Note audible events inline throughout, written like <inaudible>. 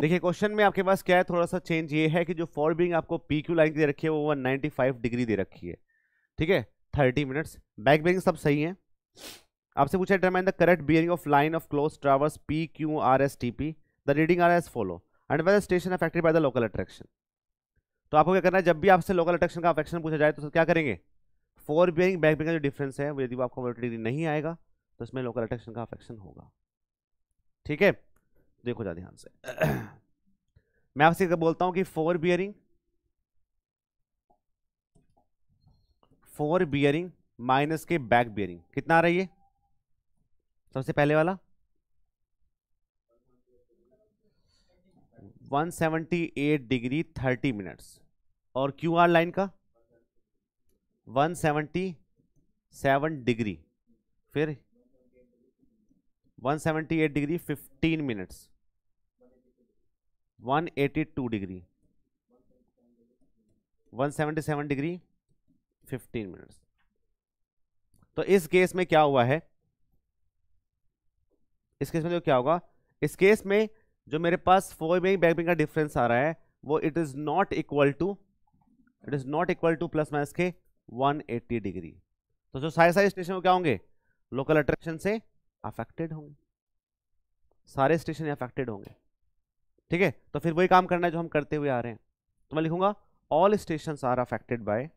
देखिए क्वेश्चन में आपके पास क्या है थोड़ा सा चेंज ये है कि जो फॉर बिंग आपको पी क्यू लाइन दे रखी है वो फाइव डिग्री दे रखी है ठीक है थर्टी मिनट्स बैक बियरिंग सब सही है आपसे पूछा determine the correct bearing of line of close traverse P Q R S T P the reading R S follow and whether station affected by the local attraction तो आपको क्या करना है जब भी आपसे लोकल अट्रैक्शन का अफेक्शन पूछा जाए तो क्या करेंगे फोर बियरिंग बैक बियरिंग का जो डिफरेंस है यदि आपको डिग्री नहीं आएगा तो इसमें लोकल अट्रैक्शन का अफेक्शन होगा ठीक है देखो जा ध्यान से <clears throat> मैं आपसे बोलता हूं कि fore bearing fore bearing minus के बैक बियरिंग कितना आ रहा है ये सबसे पहले वाला 178 डिग्री 30 मिनट्स और क्यू आर लाइन का 177 डिग्री फिर 178 degree 15 minutes 182 degree 177 degree 15 minutes तो इस केस में क्या हुआ है इस केस में जो क्या होगा इस केस में जो मेरे पास फोर में बैक का डिफरेंस आ रहा है वो it is not equal to it is not equal to plus minus के 180 डिग्री तो जो सारे सारे स्टेशन क्या होंगे लोकल अट्रैक्शन से अफेक्टेड होंगे सारे स्टेशन अफेक्टेड होंगे ठीक है तो फिर वही काम करना है जो हम करते हुए आ रहे हैं तो मैं लिखूंगा all station are affected by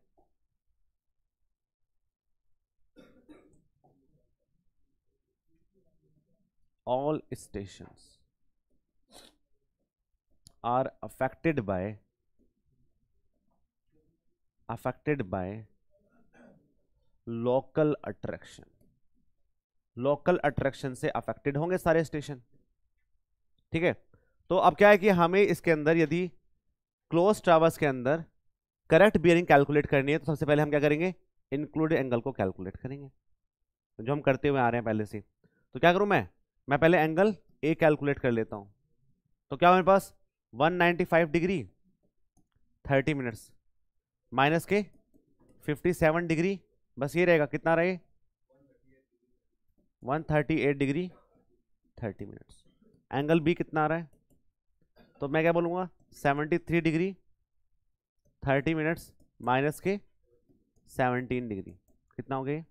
all station are affected by affected by local attraction local attraction से अफेक्टेड होंगे सारे स्टेशन ठीक है तो अब क्या है कि हमें इसके अंदर यदि क्लोज ट्रावर्स के अंदर करेक्ट बियरिंग कैलकुलेट करनी है तो सबसे पहले हम क्या करेंगे इंक्लूड एंगल को कैलकुलेट करेंगे तो जो हम करते हुए आ रहे हैं पहले से तो क्या करूं मैं मैं पहले एंगल ए कैलकुलेट कर लेता हूं तो क्या मेरे पास 195 डिग्री 30 मिनट्स माइनस के 57 डिग्री बस ये रहेगा कितना रहे 138 डिग्री 30 मिनट्स एंगल बी कितना आ रहा है तो मैं क्या बोलूँगा 73 डिग्री 30 मिनट्स माइनस के 17 डिग्री कितना हो गया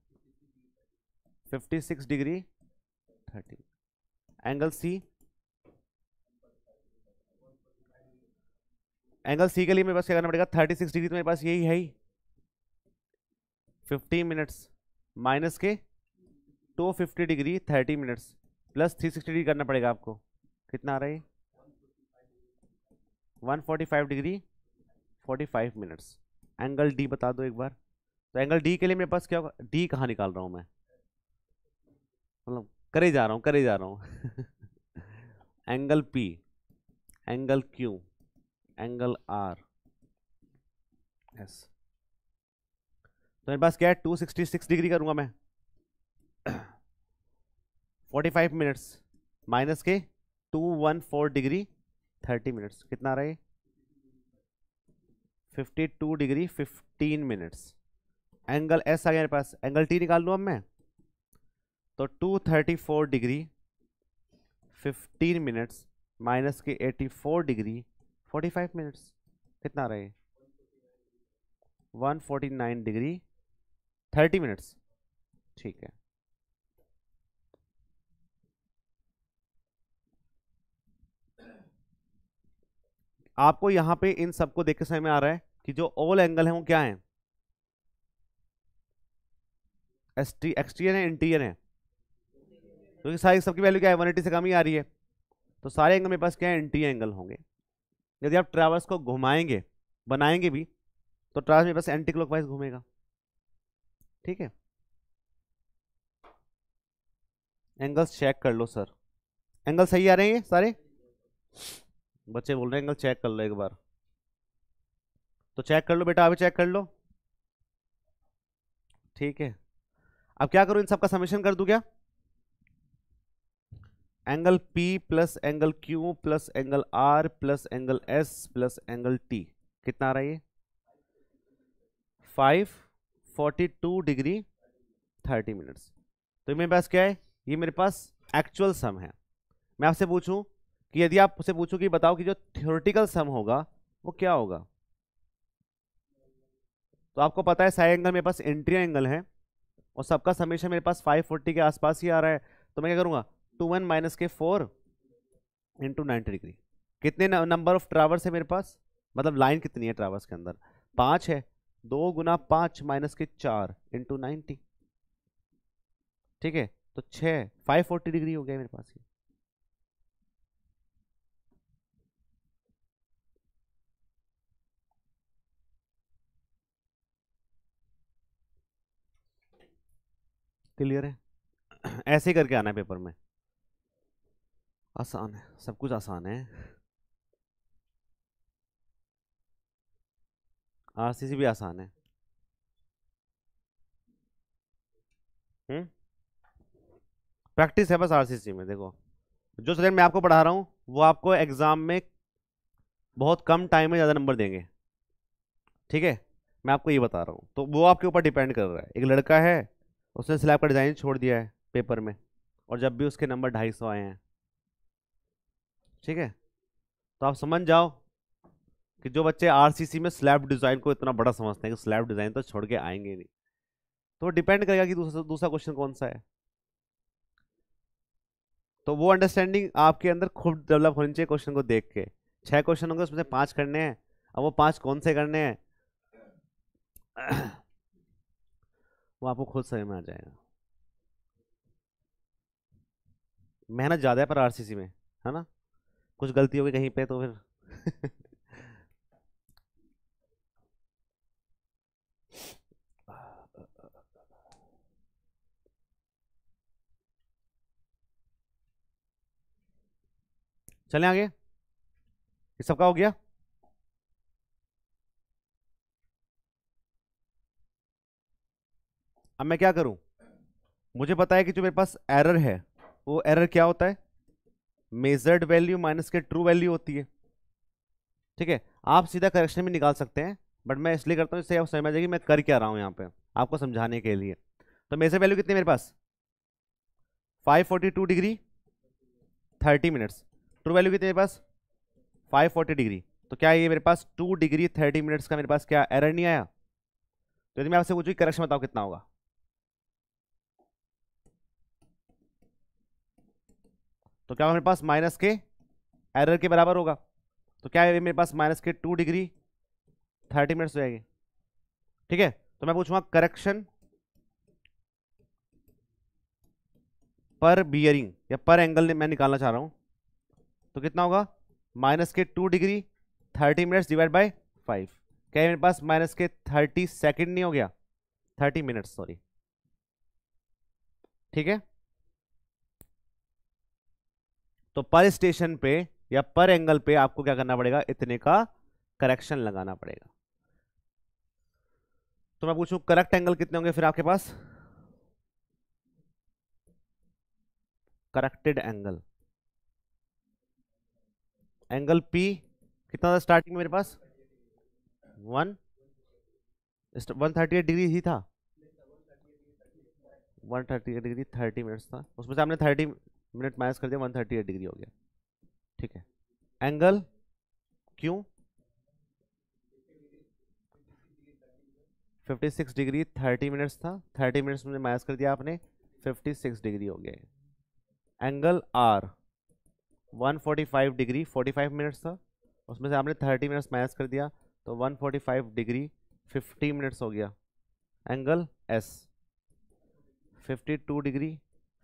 56 degree 30 angle C angle C के लिए मेरे पास क्या करना पड़ेगा 36 डिग्री तो मेरे पास यही है ही फिफ्टी मिनट्स माइनस के two fifty degree thirty minutes plus three sixty degree करना पड़ेगा आपको कितना आ रहा है one forty five degree forty five minutes angle D बता दो एक बार तो एंगल डी के लिए मेरे पास क्या होगा डी कहाँ निकाल रहा हूँ मैं मतलब करे जा रहा हूँ करे जा रहा हूँ <laughs> angle P angle Q angle R yes तो मेरे पास क्या है टू सिक्सटी सिक्स डिग्री करूँगा मैं फोर्टी फाइव मिनट्स माइनस के two one four degree thirty minutes कितना रहे fifty two degree fifteen minutes angle S आ गया मेरे पास एंगल टी निकाल लूँ अब मैं तो two thirty four degree fifteen minutes minus के eighty four degree forty five minutes कितना रहे one forty nine degree thirty minutes ठीक है आपको यहां पे इन सबको देख के में आ रहा है कि जो ऑल एंगल है वो क्या है एक्सटीरियर है इंटीरियर है क्योंकि तो सारी सबकी वैल्यू क्या है वन एटी से कम ही आ रही है तो सारे एंगल मेरे पास क्या है इंटीरियर एंगल होंगे यदि आप ट्रैवल्स को घुमाएंगे बनाएंगे भी तो ट्रैवल्स मेरे पास एंटी क्लॉकवाइज घूमेगा ठीक है एंगल्स चेक कर लो सर एंगल सही आ रहे हैं ये सारे बच्चे बोल रहे हैं अंकल चेक कर लो एक बार तो चेक कर लो बेटा अभी चेक कर लो ठीक है अब क्या करूं इन का समीशन कर दू क्या angle P plus angle Q plus angle R plus angle S plus angle T कितना आ रहा है ये five forty two degree thirty minutes तो मेरे पास क्या है ये मेरे पास एक्चुअल सम है मैं आपसे पूछूं कि यदि आप उसे पूछो कि बताओ कि जो थियोरटिकल सम होगा वो क्या होगा तो आपको पता है साई एंगल मेरे पास एंट्री एंगल है और सबका समेशन मेरे पास 540 के आसपास ही आ रहा है तो मैं क्या करूँगा टू वन माइनस के फोर इंटू नाइन्टी डिग्री कितने नंबर ऑफ ट्रावर्स है मेरे पास मतलब लाइन कितनी है ट्रावर्स के अंदर पाँच है दो गुना पाँच माइनस के चार इंटू नाइन्टी ठीक है तो छः फाइव फोर्टी डिग्री हो गया मेरे पास ये क्लियर है ऐसे करके आना है पेपर में आसान है सब कुछ आसान है आरसीसी भी आसान है प्रैक्टिस हम्म? है बस आरसीसी में देखो जो सब्जेक्ट मैं आपको पढ़ा रहा हूँ वो आपको एग्ज़ाम में बहुत कम टाइम में ज़्यादा नंबर देंगे ठीक है मैं आपको ये बता रहा हूँ तो वो आपके ऊपर डिपेंड कर रहा है एक लड़का है उसने स्लैब का डिज़ाइन छोड़ दिया है पेपर में और जब भी उसके नंबर ढाई सौ आए हैं ठीक है तो आप समझ जाओ कि जो बच्चे आरसीसी में स्लैब डिज़ाइन को इतना बड़ा समझते हैं कि स्लैब डिज़ाइन तो छोड़ के आएंगे नहीं तो डिपेंड करेगा कि दूसरा दूसरा क्वेश्चन कौन सा है तो वो अंडरस्टैंडिंग आपके अंदर खूब डेवलप होनी चाहिए क्वेश्चन को देख के छः क्वेश्चन होंगे उसमें से पाँच करने हैं अब वो पाँच कौन से करने हैं वो आपको खुद समझ में आ जाएगा मेहनत ज़्यादा है पर आरसीसी में है ना कुछ गलती होगी कहीं पे तो फिर <laughs> चलें आगे ये सबका हो गया अब मैं क्या करूं मुझे पता है कि जो मेरे पास एरर है वो एरर क्या होता है मेजर्ड वैल्यू माइनस के ट्रू वैल्यू होती है ठीक है आप सीधा करेक्शन भी निकाल सकते हैं बट मैं इसलिए करता हूँ इससे आप समझ जाएगी मैं कर क्या रहा हूँ यहाँ पे आपको समझाने के लिए तो मेजर वैल्यू कितनी मेरे पास 542 डिग्री 30 मिनट्स ट्रू वैल्यू कितनी मेरे पास 540 डिग्री तो क्या ये मेरे पास 2 डिग्री 30 मिनट्स का मेरे पास क्या एरर नहीं आया तो यदि मैं आपसे पूछूँ करेक्शन बताऊँ कितना होगा तो क्या मेरे पास माइनस के एरर के बराबर होगा तो क्या है मेरे पास माइनस के टू डिग्री थर्टी मिनट्स हो जाएगी ठीक है तो मैं पूछूंगा करेक्शन पर बियरिंग या पर एंगल मैं निकालना चाह रहा हूं तो कितना होगा माइनस के two degree thirty minutes divide by five क्या मेरे पास माइनस के थर्टी सेकेंड नहीं हो गया थर्टी मिनट्स सॉरी ठीक है तो पर स्टेशन पे या पर एंगल पे आपको क्या करना पड़ेगा इतने का करेक्शन लगाना पड़ेगा तो मैं पूछूं करेक्ट एंगल कितने होंगे फिर आपके पास करेक्टेड एंगल एंगल पी कितना था स्टार्टिंग में मेरे पास one one thirty eight degree ही था one thirty eight degree thirty minutes था उसमें से आपने थर्टी मिनट माइनस कर दिया वन थर्टी एट डिग्री हो गया ठीक है एंगल क्यों fifty six degree thirty minutes था थर्टी मिनट्स में माइनस कर दिया आपने फिफ्टी सिक्स डिग्री हो गया angle R one forty five degree forty five minutes था उसमें से आपने थर्टी मिनट्स माइनस कर दिया तो one forty five degree fifty minutes हो गया angle S fifty two degree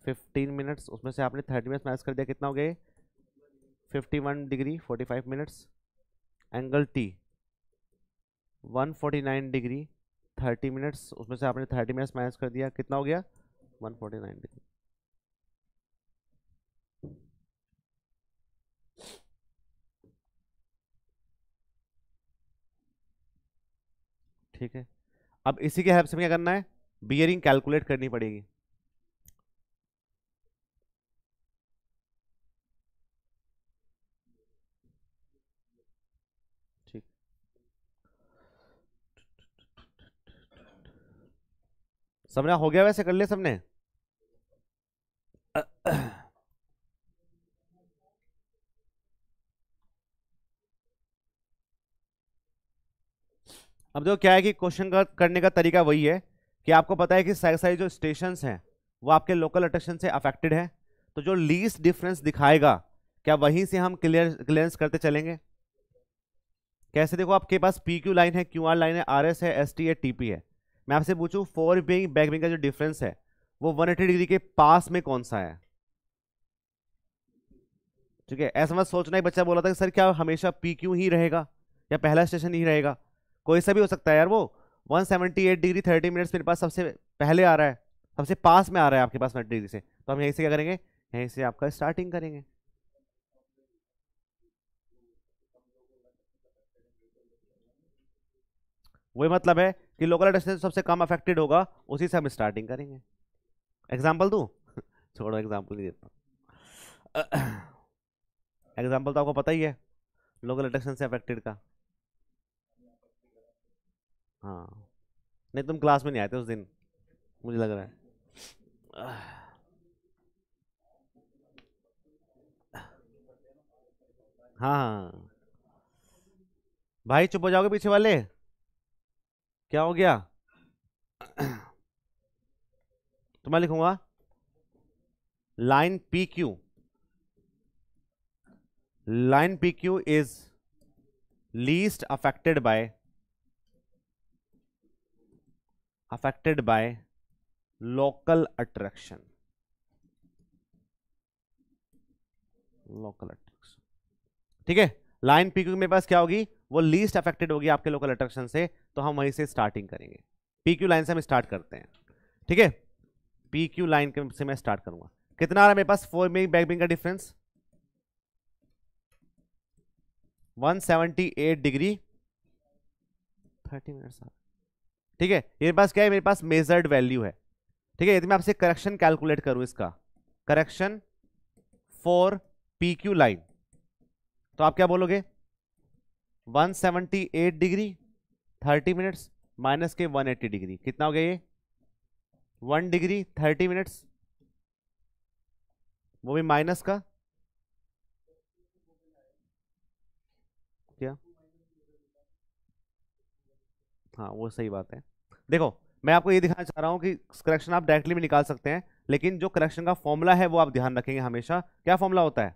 fifteen minutes उसमें से आपने थर्टी मिनट्स माइनस कर दिया कितना हो गए fifty one degree forty five minutes angle T one forty nine degree thirty minutes उसमें से आपने थर्टी मिनट्स माइनस कर दिया कितना हो गया वन फोर्टी नाइन डिग्री ठीक है अब इसी के हेल्प से क्या करना है बियरिंग कैलकुलेट करनी पड़ेगी सबने हो गया वैसे कर लिया सबने अब देखो क्या है कि क्वेश्चन कर, करने का तरीका वही है कि आपको पता है कि सारे सारे जो स्टेशन हैं वो आपके लोकल अट्रैक्शन से अफेक्टेड है तो जो लीस्ट डिफरेंस दिखाएगा क्या वहीं से हम क्लियर क्लियरेंस करते चलेंगे कैसे देखो आपके पास पी क्यू लाइन है क्यू आर लाइन है आर एस है एस टी है टी पी है मैं आपसे पूछूं फोर विंग बैक विंग का जो डिफरेंस है वो 180 डिग्री के पास में कौन सा है ठीक है ऐसा मत सोचना ही बच्चा बोला था कि सर क्या हमेशा पी क्यू ही रहेगा या पहला स्टेशन ही रहेगा कोई सा भी हो सकता है यार वो 178 डिग्री 30 मिनट्स मेरे पास सबसे पहले आ रहा है सबसे पास में आ रहा है आपके पास नट डिग्री से तो हम यहीं से क्या करेंगे यहीं से आपका स्टार्टिंग करेंगे वही मतलब है कि लोकल एडस्टेशन सबसे कम अफेक्टेड होगा उसी से हम स्टार्टिंग करेंगे एग्जाम्पल दू <laughs> छोड़ो एग्जाम्पल नहीं देता एग्जाम्पल <coughs> तो आपको पता ही है लोकल एडक्शन से अफेक्टेड का हाँ नहीं तुम क्लास में नहीं आए थे उस दिन मुझे लग रहा है हाँ, हाँ। भाई चुप हो जाओगे पीछे वाले क्या हो गया तो मैं लिखूंगा line P Q line P Q is least affected by affected by local attraction local attraction ठीक है लाइन पी क्यू मेरे पास क्या होगी वो लीस्ट अफेक्टेड होगी आपके लोकल अट्रैक्शन से तो हम वहीं से स्टार्टिंग करेंगे पी क्यू लाइन से हम स्टार्ट करते हैं ठीक है पी क्यू लाइन से मैं स्टार्ट करूंगा कितना आ रहा है मेरे पास फोर बिंग बैक बिंग का डिफरेंस 178 डिग्री 30 मिनट्स ठीक है मेरे पास क्या है मेरे पास मेजर्ड वैल्यू है ठीक है यदि मैं आपसे करेक्शन कैलकुलेट करूं इसका correction for P Q line तो आप क्या बोलोगे 178 डिग्री 30 मिनट्स माइनस के 180 डिग्री कितना हो गया ये 1 डिग्री 30 मिनट्स वो भी माइनस का क्या हाँ वो सही बात है देखो मैं आपको ये दिखाना चाह रहा हूँ कि करेक्शन आप डायरेक्टली भी निकाल सकते हैं लेकिन जो करेक्शन का फॉर्मूला है वो आप ध्यान रखेंगे हमेशा क्या फॉर्मूला होता है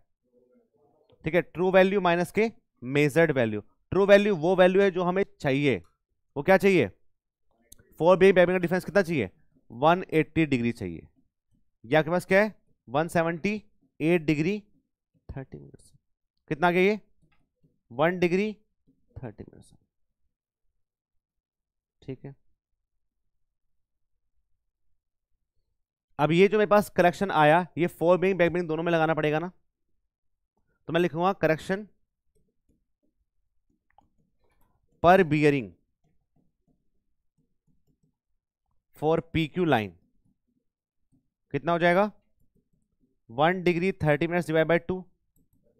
ठीक है ट्रू वैल्यू माइनस के मेजर्ड वैल्यू ट्रू वैल्यू वो वैल्यू है जो हमें चाहिए वो क्या चाहिए फोर बी बेबिंग का डिफरेंस कितना चाहिए 180 डिग्री चाहिए या आपके पास क्या है 178 डिग्री 30 मिनट कितना आ गया ये 1 डिग्री 30 मिनट ठीक है अब ये जो मेरे पास कलेक्शन आया ये फोर बिंग बैक बिंग दोनों में लगाना पड़ेगा ना तो मैं लिखूंगा करेक्शन पर bearing for P Q line कितना हो जाएगा one degree thirty minutes divide by two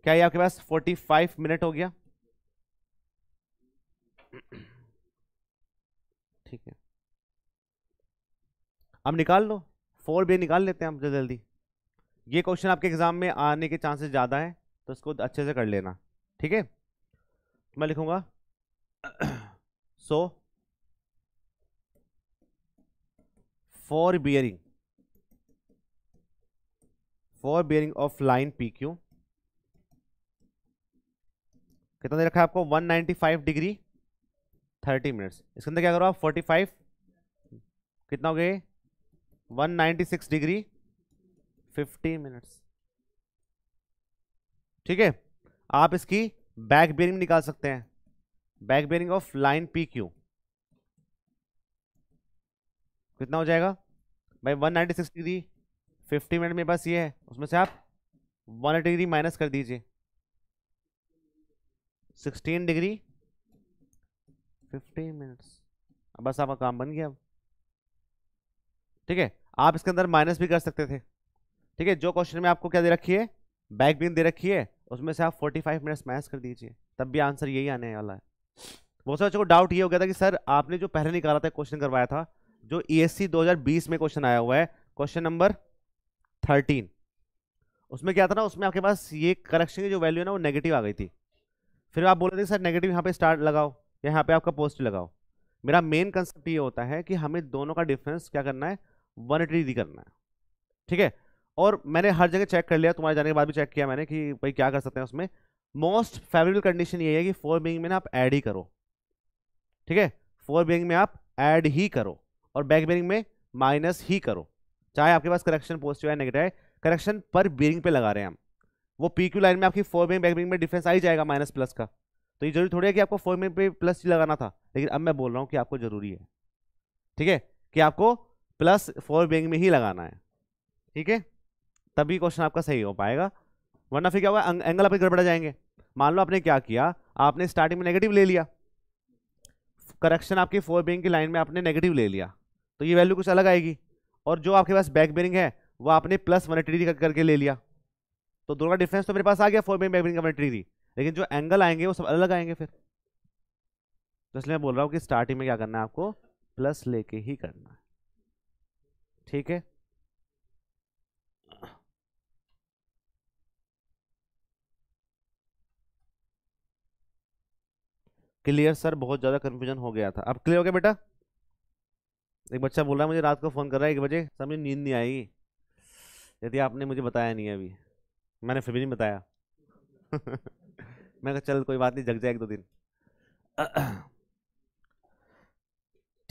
क्या ये आपके पास फोर्टी फाइव मिनट हो गया ठीक है अब निकाल लो फोर बी निकाल लेते हैं हम जल्दी जल्दी ये क्वेश्चन आपके एग्जाम में आने के चांसेस ज़्यादा हैं तो इसको अच्छे से कर लेना ठीक है मैं लिखूंगा so fore bearing fore bearing of line P Q कितना दे रखा है आपको 195 डिग्री 30 मिनट्स इसके अंदर क्या करो आप 45 कितना हो गए 196 डिग्री 50 मिनट्स ठीक है आप इसकी बैक बेरिंग निकाल सकते हैं back bearing of line P Q कितना हो जाएगा भाई 196 डिग्री फिफ्टी मिनट मेरे पास ये है उसमें से आप 180 डिग्री माइनस कर दीजिए 16 डिग्री 15 मिनट्स अब बस आपका काम बन गया अब ठीक है आप इसके अंदर माइनस भी कर सकते थे ठीक है जो क्वेश्चन में आपको क्या दे रखी है बैक बीन दे रखी है उसमें से आप 45 मिनट्स मैच कर दीजिए तब भी आंसर यही आने वाला है बहुत सारे बच्चों को डाउट ये हो गया था कि सर आपने जो पहले निकाला था क्वेश्चन करवाया था जो ई e एस में क्वेश्चन आया हुआ है क्वेश्चन नंबर थर्टीन उसमें क्या था ना उसमें आपके पास ये करेक्शन की जो वैल्यू है ना वो नेगेटिव आ गई थी फिर आप बोल रहे थे सर नेगेटिव यहाँ पे स्टार्ट लगाओ या यहाँ पे आपका पोस्ट लगाओ मेरा मेन कंसेप्ट ये होता है कि हमें दोनों का डिफरेंस क्या करना है वन एटी करना है ठीक है और मैंने हर जगह चेक कर लिया तुम्हारे जाने के बाद भी चेक किया मैंने कि भाई क्या कर सकते हैं उसमें मोस्ट फेवरेबल कंडीशन ये है कि फोर बींग में ना आप ऐड ही करो ठीक है फोर बैंक में आप ऐड ही करो और बैक बेरिंग में माइनस ही करो चाहे आपके पास करेक्शन पॉजिटिव है नेगेटिव है करेक्शन पर बेरिंग पे लगा रहे हैं हम वो पी क्यू लाइन में आपकी फोर बींग बैक बेरिंग में डिफरेंस आ ही जाएगा माइनस प्लस का तो ये जरूरी थोड़ी है कि आपको फोर बींग पे प्लस लगाना था लेकिन अब मैं बोल रहा हूँ कि आपको जरूरी है ठीक है कि आपको प्लस फोर बींग में ही लगाना है ठीक है तभी क्वेश्चन आपका सही हो पाएगा वरना फिर क्या होगा एंगल आपके गड़बड़ा जाएंगे मान लो आपने क्या किया आपने स्टार्टिंग में नेगेटिव ले लिया करेक्शन आपकी फोर बेरिंग की लाइन में आपने नेगेटिव ले लिया तो ये वैल्यू कुछ अलग आएगी और जो आपके पास बैक बेरिंग है वो आपने प्लस वन डिग्री करके ले लिया तो दोनों का डिफरेंस तो मेरे पास आ गया फोर बेरिंग बैक बेरिंग का वन डिग्री लेकिन जो एंगल आएंगे वो सब अलग आएंगे फिर तो इसलिए मैं बोल रहा हूँ कि स्टार्टिंग में क्या करना है आपको प्लस लेके ही करना है ठीक है क्लियर सर बहुत ज़्यादा कन्फ्यूजन हो गया था अब क्लियर हो गया बेटा एक बच्चा बोल रहा है मुझे रात को फ़ोन कर रहा है एक बजे सर मुझे नींद नहीं आएगी यदि आपने मुझे बताया नहीं अभी मैंने फिर भी नहीं बताया <laughs> मैं चल कोई बात नहीं जग जाए एक दो दिन <clears throat>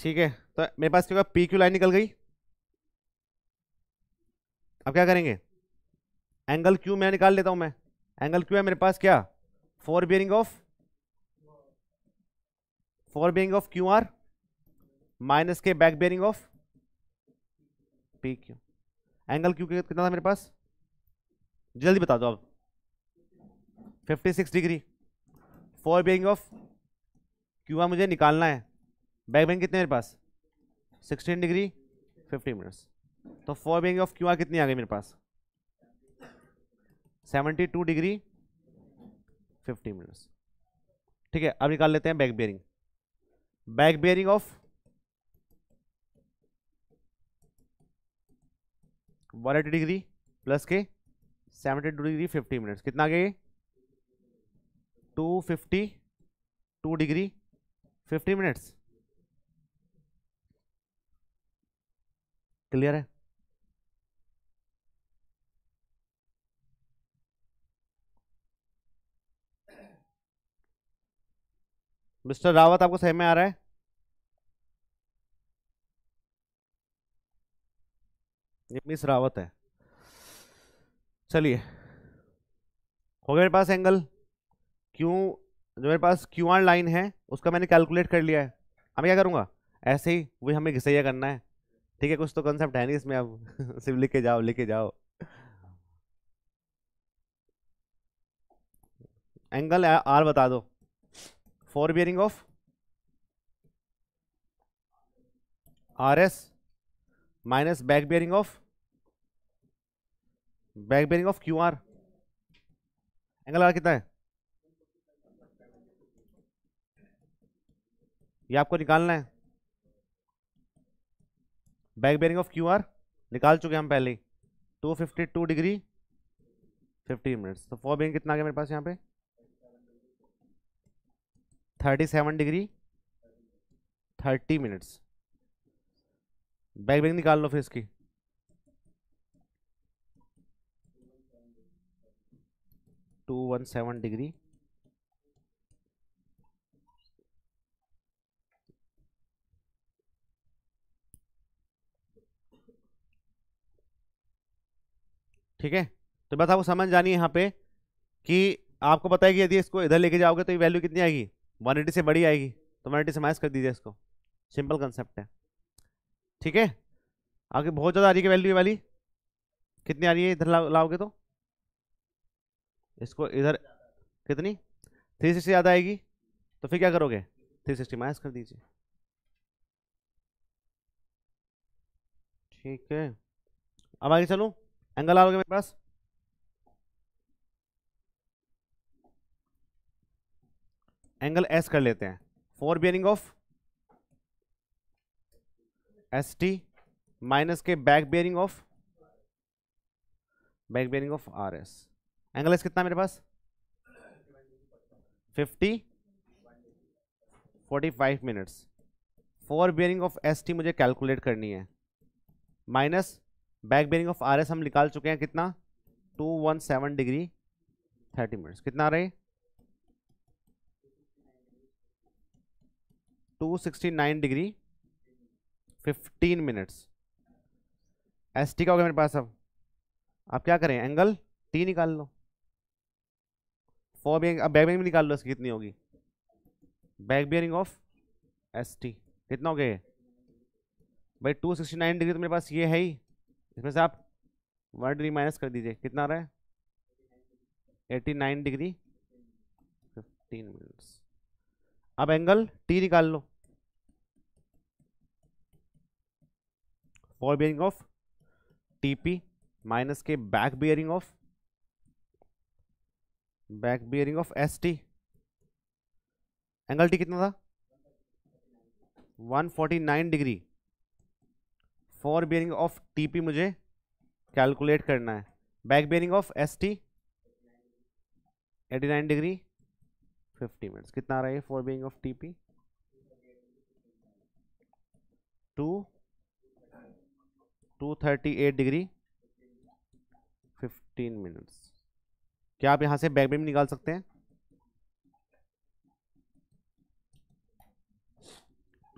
ठीक है तो मेरे पास क्या पी क्यू लाइन निकल गई अब क्या करेंगे एंगल क्यू मैं निकाल लेता हूँ मैं एंगल क्यू है मेरे पास क्या fore bearing of fore bearing of Q R minus के back bearing of P Q angle Q कितना था मेरे पास जल्दी बता दो अब 56 degree fore bearing of Q R मुझे निकालना है बैक बेयरिंग कितने मेरे पास 16 डिग्री 50 मिनट्स तो fore bearing of Q R कितनी आ गई मेरे पास 72 डिग्री 50 मिनट्स ठीक है अब निकाल लेते हैं back bearing back bearing of one eighty degree plus के seventy two degree fifty minutes कितना आ गया ये two fifty two degree fifty minutes clear है मिस्टर रावत आपको सही में आ रहा है ये मिस रावत है चलिए हो गया मेरे पास एंगल क्यों जो मेरे पास क्यू आर लाइन है उसका मैंने कैलकुलेट कर लिया है अब क्या करूँगा ऐसे ही वही हमें घिसैया करना है ठीक है कुछ तो कंसेप्ट है नहीं इसमें अब <laughs> सिर्फ के जाओ के जाओ एंगल आर बता दो fore bearing of R S minus back bearing of back bearing of Q R angle R कितना है ये आपको निकालना है back bearing of Q R निकाल चुके हम पहले two fifty two degree fifty minutes तो फोर बेयरिंग कितना आ गया मेरे पास यहाँ पे thirty seven degree thirty minutes back bearing निकाल लो फिर इसकी टू वन सेवन डिग्री ठीक है तो बस आपको समझ जानी है यहाँ पे कि आपको पता है कि यदि इसको इधर लेके जाओगे तो ये वैल्यू कितनी आएगी 180 से बड़ी आएगी तो 180 से माइनस कर दीजिए इसको सिंपल कंसेप्ट है ठीक है आगे बहुत ज़्यादा आ रही है वैल्यू वाली कितनी आ रही है इधर ला, लाओगे तो इसको इधर कितनी थ्री सिक्सटी ज़्यादा आएगी तो फिर क्या करोगे थ्री सिक्सटी माइनस कर दीजिए ठीक है अब आगे चलूँ एंगल आओगे मेरे पास एंगल एस कर लेते हैं fore bearing of S T minus के back bearing of back bearing of R S angle S कितना मेरे पास fifty forty five minutes fore bearing of S T मुझे कैलकुलेट करनी है minus back bearing of R S हम निकाल चुके हैं कितना two one seven degree thirty minutes कितना आ है two sixty nine degree fifteen minutes S T का हो गया मेरे पास अब आप क्या करें एंगल टी निकाल लो फॉर बियरिंग अब बैक बियरिंग निकाल लो इसकी कितनी होगी back bearing of S T कितना हो गया भाई टू सिक्सटी नाइन डिग्री तो मेरे पास ये है ही इसमें से आप वन डिग्री माइनस कर दीजिए कितना आ रहा है eighty nine degree fifteen minutes अब एंगल टी निकाल लो fore bearing of TP minus के back bearing of back bearing of S T angle T कितना था 149 degree fore bearing of TP मुझे कैलकुलेट करना है back bearing of S T eighty nine degree fifty minutes कितना आ रहा है fore bearing of TP two 238 degree 15 minutes क्या आप यहां से बैक बीम निकाल सकते हैं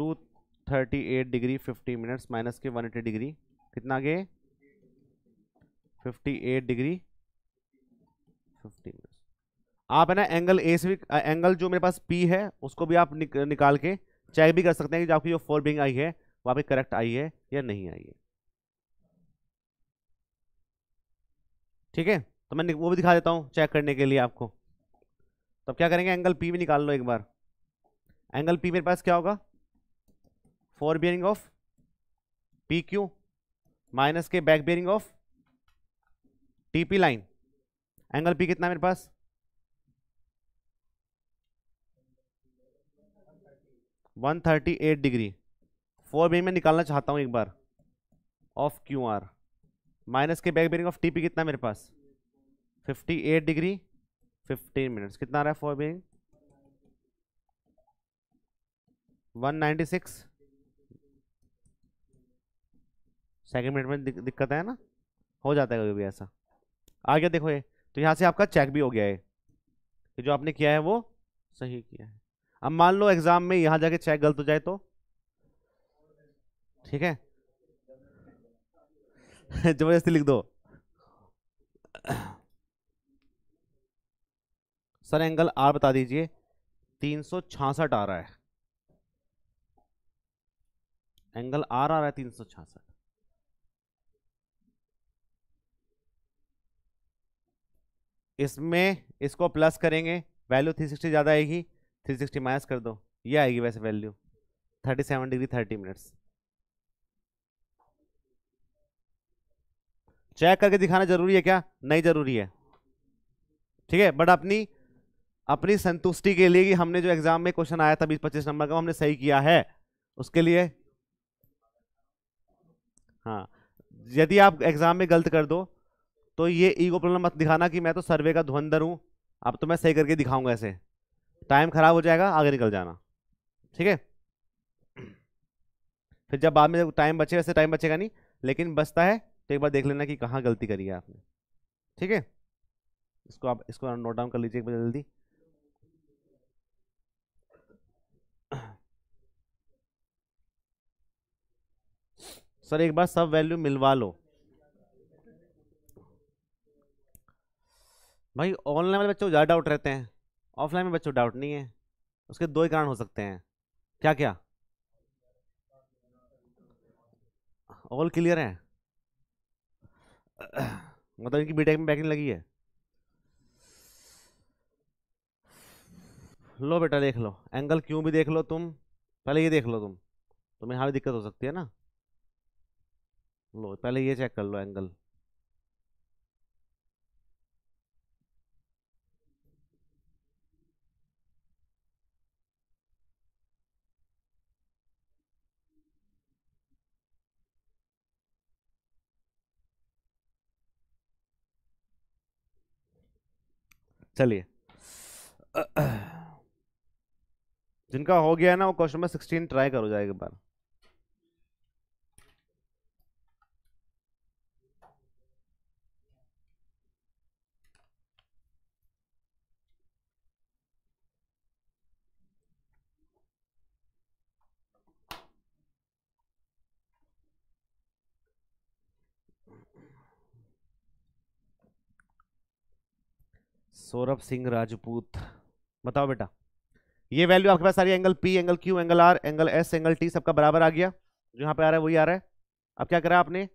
238 डिग्री 50 मिनट्स माइनस के 180 डिग्री कितना आगे 58 डिग्री फिफ्टी मिनट्स आप है ना एंगल ए से भी एंगल जो मेरे पास पी है उसको भी आप निक, निकाल के चेक भी कर सकते हैं कि जो आपकी जो फोर बिंग आई है वो आपकी करेक्ट आई है या नहीं आई है ठीक है तो मैं वो भी दिखा देता हूँ चेक करने के लिए आपको तो अब क्या करेंगे एंगल पी भी निकाल लो एक बार एंगल पी मेरे पास क्या होगा fore bearing of P Q minus के back bearing of T P line angle P कितना मेरे पास one thirty eight degree fore bearing में निकालना चाहता हूँ एक बार ऑफ क्यू आर माइनस के बैक बेरिंग ऑफ टीपी कितना मेरे पास 58 डिग्री 15 मिनट्स कितना आ रहा है फॉर बेरिंग 196 सेकंड मिनट में दिक, दिक्कत है ना हो जाता है कभी भी ऐसा आ गया देखो ये तो यहाँ से आपका चेक भी हो गया है कि जो आपने किया है वो सही किया है अब मान लो एग्ज़ाम में यहाँ जाके चेक गलत हो जाए तो ठीक है जबरदस्ती लिख दो सर एंगल आर बता दीजिए तीन सौ छियासठ आ रहा है एंगल आर आ रहा है तीन सौ छियासठ इसमें इसको प्लस करेंगे वैल्यू थ्री सिक्सटी ज़्यादा आएगी थ्री सिक्सटी माइनस कर दो ये आएगी वैसे value thirty seven degree thirty minutes check करके दिखाना जरूरी है क्या नहीं जरूरी है ठीक है बट अपनी अपनी संतुष्टि के लिए कि हमने जो एग्जाम में क्वेश्चन आया था बीस पच्चीस नंबर का हमने सही किया है उसके लिए हाँ यदि आप एग्जाम में गलत कर दो तो ये ईगो प्रॉब्लम मत दिखाना कि मैं तो सर्वे का धुंधर हूँ अब तो मैं सही करके दिखाऊंगा ऐसे टाइम खराब हो जाएगा आगे निकल जाना ठीक है फिर जब बाद में टाइम बचे वैसे टाइम बचेगा नहीं लेकिन बचता है तो एक बार देख लेना कि कहाँ गलती करी है आपने ठीक है इसको आप इसको नोट डाउन कर लीजिए एक बार जल्दी सर एक बार सब वैल्यू मिलवा लो भाई ऑनलाइन वाले बच्चों ज़्यादा डाउट रहते हैं ऑफलाइन में बच्चों डाउट नहीं है उसके दो ही कारण हो सकते हैं क्या क्या ऑल क्लियर है <clears throat> मतलब इनकी बीटेक में बैकिंग लगी है लो बेटा देख लो एंगल क्यों भी देख लो तुम पहले ये देख लो तुम तुम्हें यहाँ भी दिक्कत हो सकती है ना लो पहले ये चेक कर लो एंगल चलिए जिनका हो गया ना वो क्वेश्चन नंबर सिक्सटीन ट्राई करो जाएगा बार सौरभ सिंह राजपूत बताओ बेटा ये वैल्यू आपके पास सारी angle P angle Q angle R angle S angle T सबका बराबर आ गया जो यहाँ पे आ रहा है वही आ रहा है अब क्या करा आपने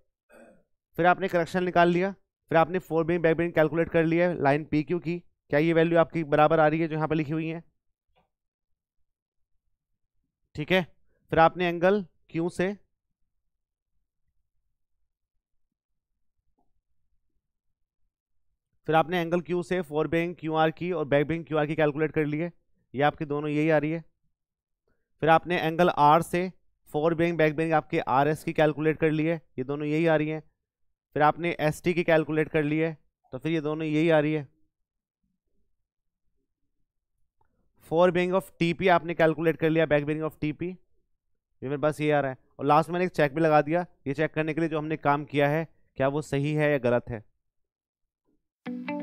फिर आपने करेक्शन निकाल लिया फिर आपने fore bearing back bearing calculate कर लिया है लाइन पी क्यू की क्या ये वैल्यू आपकी बराबर आ रही है जो यहाँ पर लिखी हुई है ठीक है फिर आपने एंगल क्यू से फिर आपने एंगल क्यू से फोर बेंग क्यू आर की और बैक बैंग क्यू आर की कैलकुलेट कर लिए ये आपकी दोनों यही आ रही है फिर आपने एंगल आर से फोर बेंग बैक बैंग आपके आर एस की कैलकुलेट कर लिए ये दोनों यही आ रही हैं फिर आपने एस टी की कैलकुलेट कर ली है तो फिर ये दोनों यही आ रही है fore bearing of T P आपने कैलकुलेट कर लिया बैक बेंग ऑफ टी पी ये मेरे पास ये आ रहा है और लास्ट में मैंने एक चेक भी लगा दिया ये चेक करने के लिए जो हमने काम किया है क्या वो सही है या गलत है Thank you.